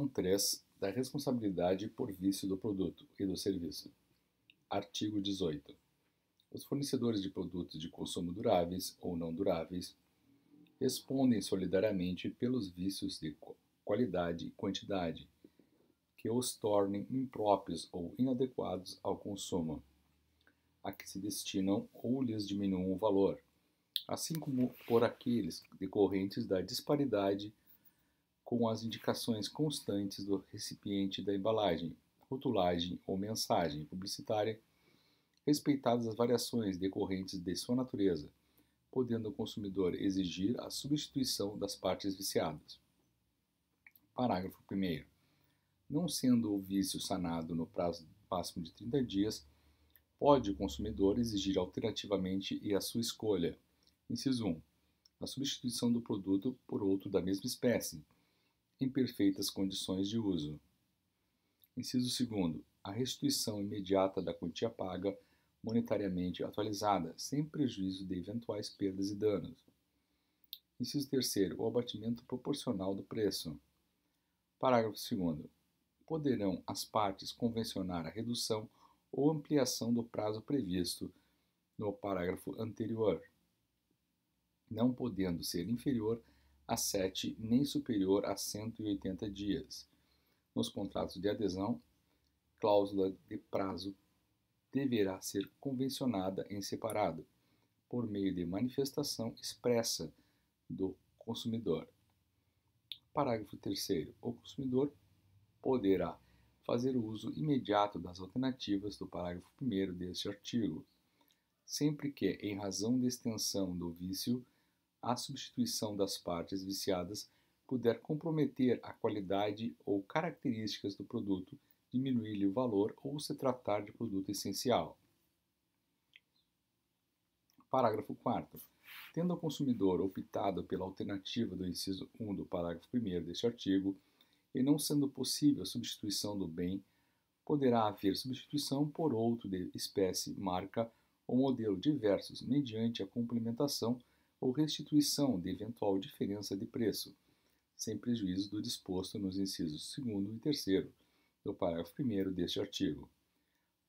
Seção 3 da responsabilidade por vício do produto e do serviço. Artigo 18. Os fornecedores de produtos de consumo duráveis ou não duráveis respondem solidariamente pelos vícios de qualidade e quantidade que os tornem impróprios ou inadequados ao consumo, a que se destinam ou lhes diminuam o valor, assim como por aqueles decorrentes da disparidade com as indicações constantes do recipiente da embalagem, rotulagem ou mensagem publicitária, respeitadas as variações decorrentes de sua natureza, podendo o consumidor exigir a substituição das partes viciadas. Parágrafo 1. Não sendo o vício sanado no prazo máximo de 30 dias, pode o consumidor exigir alternativamente e à sua escolha. Inciso 1. A substituição do produto por outro da mesma espécie, em perfeitas condições de uso. Inciso 2. A restituição imediata da quantia paga monetariamente atualizada, sem prejuízo de eventuais perdas e danos. Inciso 3. O abatimento proporcional do preço. Parágrafo 2. Poderão as partes convencionar a redução ou ampliação do prazo previsto no parágrafo anterior, não podendo ser inferior a a 7 nem superior a 180 dias. Nos contratos de adesão, cláusula de prazo deverá ser convencionada em separado, por meio de manifestação expressa do consumidor. Parágrafo 3. O consumidor poderá fazer uso imediato das alternativas do parágrafo 1 deste artigo, sempre que, em razão de extensão do vício, a substituição das partes viciadas puder comprometer a qualidade ou características do produto, diminuir-lhe o valor ou se tratar de produto essencial. Parágrafo 4. Tendo o consumidor optado pela alternativa do inciso 1 do parágrafo 1 deste artigo, e não sendo possível a substituição do bem, poderá haver substituição por outro de espécie, marca ou modelo diversos mediante a complementação ou restituição de eventual diferença de preço, sem prejuízo do disposto nos incisos 2 e 3 do parágrafo 1 deste artigo.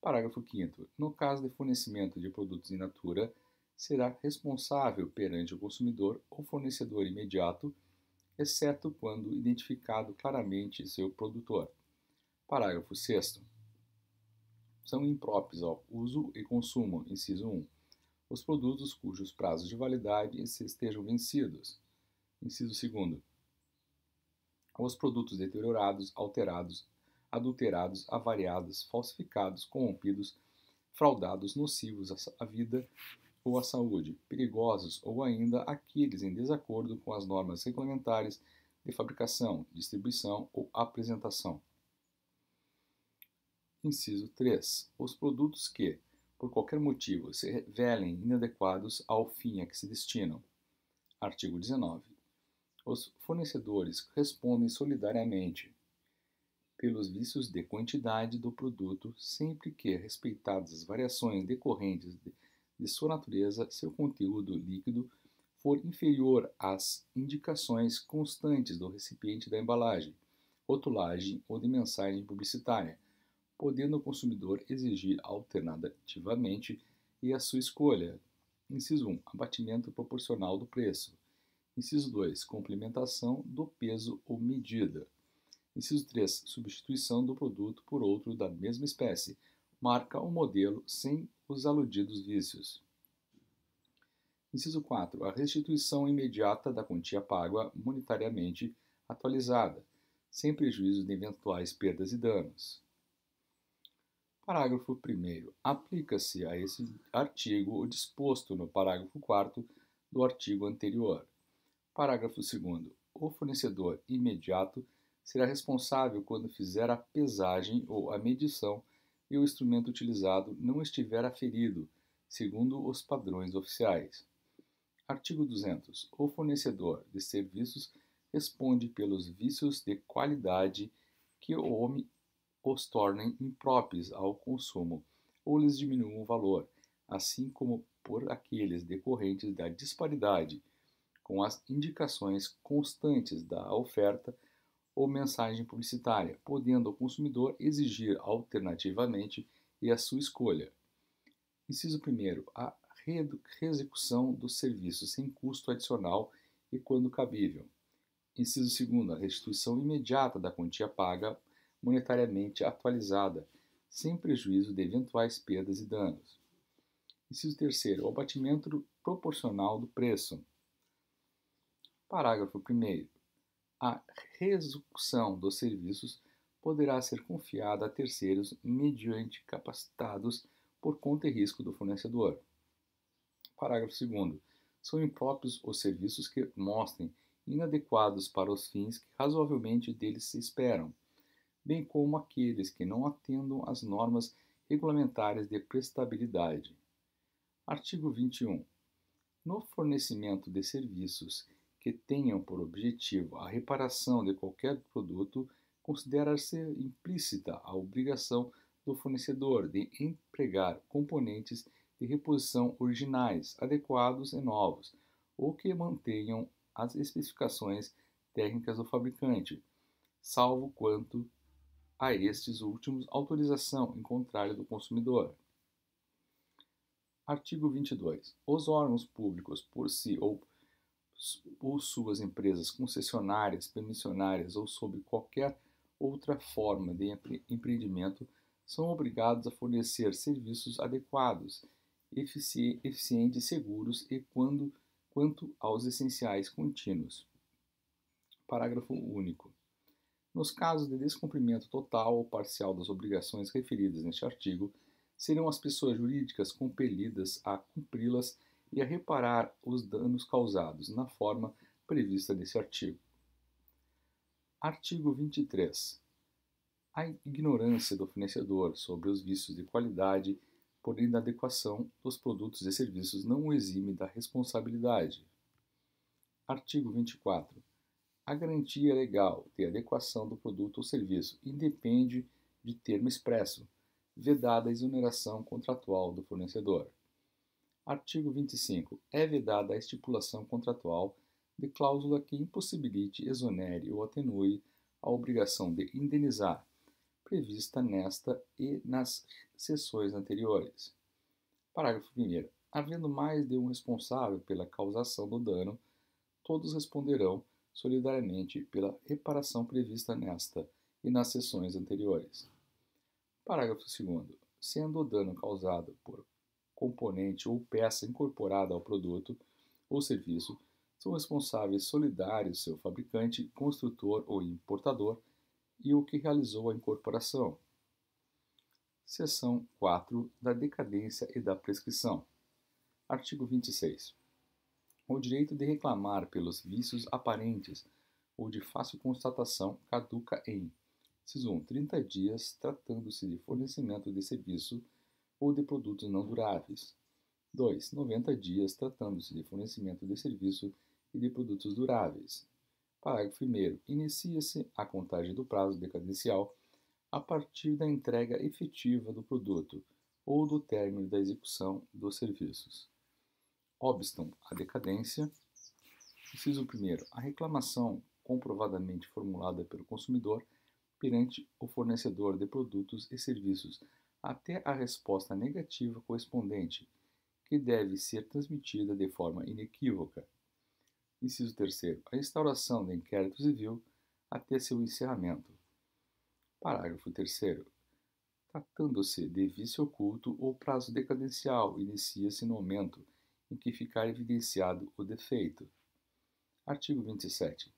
Parágrafo 5. No caso de fornecimento de produtos in natura, será responsável perante o consumidor ou fornecedor imediato, exceto quando identificado claramente seu produtor. Parágrafo 6. São impróprios ao uso e consumo, inciso 1 os produtos cujos prazos de validade estejam vencidos. Inciso 2. Os produtos deteriorados, alterados, adulterados, avariados, falsificados, corrompidos, fraudados, nocivos à vida ou à saúde, perigosos ou ainda aqueles em desacordo com as normas regulamentares de fabricação, distribuição ou apresentação. Inciso 3. Os produtos que, por qualquer motivo, se revelem inadequados ao fim a que se destinam. Artigo 19. Os fornecedores respondem solidariamente pelos vícios de quantidade do produto, sempre que respeitadas as variações decorrentes de, de sua natureza, seu conteúdo líquido for inferior às indicações constantes do recipiente da embalagem, rotulagem ou de mensagem publicitária podendo o consumidor exigir alternativamente e a sua escolha. Inciso 1. Abatimento proporcional do preço. Inciso 2. Complementação do peso ou medida. Inciso 3. Substituição do produto por outro da mesma espécie, marca ou modelo sem os aludidos vícios. Inciso 4. A restituição imediata da quantia paga monetariamente atualizada, sem prejuízo de eventuais perdas e danos. Parágrafo 1. Aplica-se a esse artigo o disposto no parágrafo 4 do artigo anterior. Parágrafo 2. O fornecedor imediato será responsável quando fizer a pesagem ou a medição e o instrumento utilizado não estiver aferido, segundo os padrões oficiais. Artigo 200. O fornecedor de serviços responde pelos vícios de qualidade que o homem os tornem impróprios ao consumo ou lhes diminuam o valor, assim como por aqueles decorrentes da disparidade, com as indicações constantes da oferta ou mensagem publicitária, podendo o consumidor exigir alternativamente e a sua escolha. Inciso 1. A reexecução dos serviços sem custo adicional e quando cabível. Inciso 2. A restituição imediata da quantia paga monetariamente atualizada, sem prejuízo de eventuais perdas e danos. Inciso 3. O abatimento proporcional do preço. Parágrafo 1. A resucção dos serviços poderá ser confiada a terceiros mediante capacitados por conta e risco do fornecedor. Parágrafo 2. São impróprios os serviços que mostrem inadequados para os fins que razoavelmente deles se esperam, bem como aqueles que não atendam às normas regulamentares de prestabilidade. Artigo 21. No fornecimento de serviços que tenham por objetivo a reparação de qualquer produto, considera-se implícita a obrigação do fornecedor de empregar componentes de reposição originais, adequados e novos, ou que mantenham as especificações técnicas do fabricante, salvo quanto a estes últimos autorização em contrário do consumidor. Artigo 22. Os órgãos públicos, por si ou, suas empresas concessionárias, permissionárias ou sob qualquer outra forma de empreendimento, são obrigados a fornecer serviços adequados, efici eficientes, seguros e quando, quanto aos essenciais contínuos. Parágrafo único. Nos casos de descumprimento total ou parcial das obrigações referidas neste artigo, serão as pessoas jurídicas compelidas a cumpri-las e a reparar os danos causados na forma prevista nesse artigo. Artigo 23. A ignorância do fornecedor sobre os vícios de qualidade por inadequação dos produtos e serviços não o exime da responsabilidade. Artigo 24. A garantia legal de adequação do produto ou serviço independe de termo expresso, vedada a exoneração contratual do fornecedor. Artigo 25. É vedada a estipulação contratual de cláusula que impossibilite, exonere ou atenue a obrigação de indenizar, prevista nesta e nas sessões anteriores. Parágrafo 1. Havendo mais de um responsável pela causação do dano, todos responderão solidariamente pela reparação prevista nesta e nas sessões anteriores. Parágrafo 2. Sendo o dano causado por componente ou peça incorporada ao produto ou serviço, são responsáveis solidários seu fabricante, construtor ou importador e o que realizou a incorporação. Seção 4 da decadência e da prescrição. Artigo 26 com o direito de reclamar pelos vícios aparentes ou de fácil constatação caduca em Siso 30 dias, tratando-se de fornecimento de serviço ou de produtos não duráveis. 2. 90 dias, tratando-se de fornecimento de serviço e de produtos duráveis. Parágrafo 1. Inicia-se a contagem do prazo decadencial a partir da entrega efetiva do produto ou do término da execução dos serviços obstam à decadência. Inciso 1. A reclamação comprovadamente formulada pelo consumidor perante o fornecedor de produtos e serviços até a resposta negativa correspondente, que deve ser transmitida de forma inequívoca. Inciso 3. A instauração do inquérito civil até seu encerramento. Parágrafo 3. Tratando-se de vício oculto, o prazo decadencial inicia-se no momento em que ficar evidenciado o defeito. Artigo 27.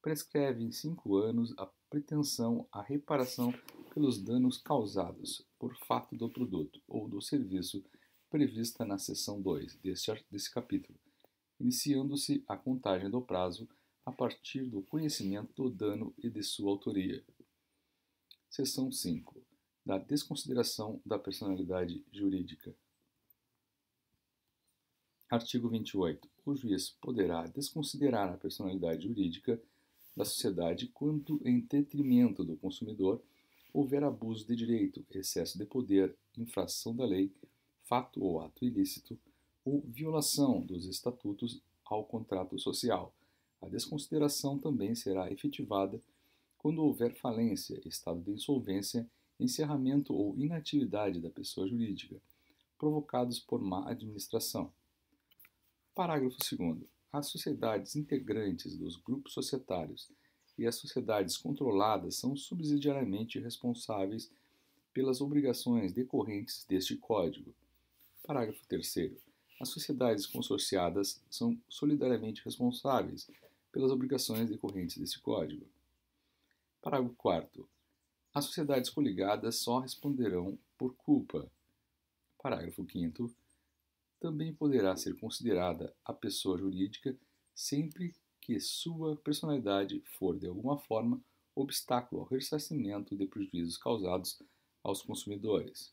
Prescreve em cinco anos a pretensão à reparação pelos danos causados por fato do produto ou do serviço prevista na seção 2 deste, desse capítulo, iniciando-se a contagem do prazo a partir do conhecimento do dano e de sua autoria. Seção 5. Da desconsideração da personalidade jurídica. Artigo 28. O juiz poderá desconsiderar a personalidade jurídica da sociedade quando, em detrimento do consumidor, houver abuso de direito, excesso de poder, infração da lei, fato ou ato ilícito, ou violação dos estatutos ao contrato social. A desconsideração também será efetivada quando houver falência, estado de insolvência, encerramento ou inatividade da pessoa jurídica, provocados por má administração. Parágrafo 2. As sociedades integrantes dos grupos societários e as sociedades controladas são subsidiariamente responsáveis pelas obrigações decorrentes deste Código. Parágrafo 3. As sociedades consorciadas são solidariamente responsáveis pelas obrigações decorrentes deste Código. Parágrafo 4. As sociedades coligadas só responderão por culpa. Parágrafo 5 também poderá ser considerada a pessoa jurídica sempre que sua personalidade for de alguma forma obstáculo ao ressarcimento de prejuízos causados aos consumidores.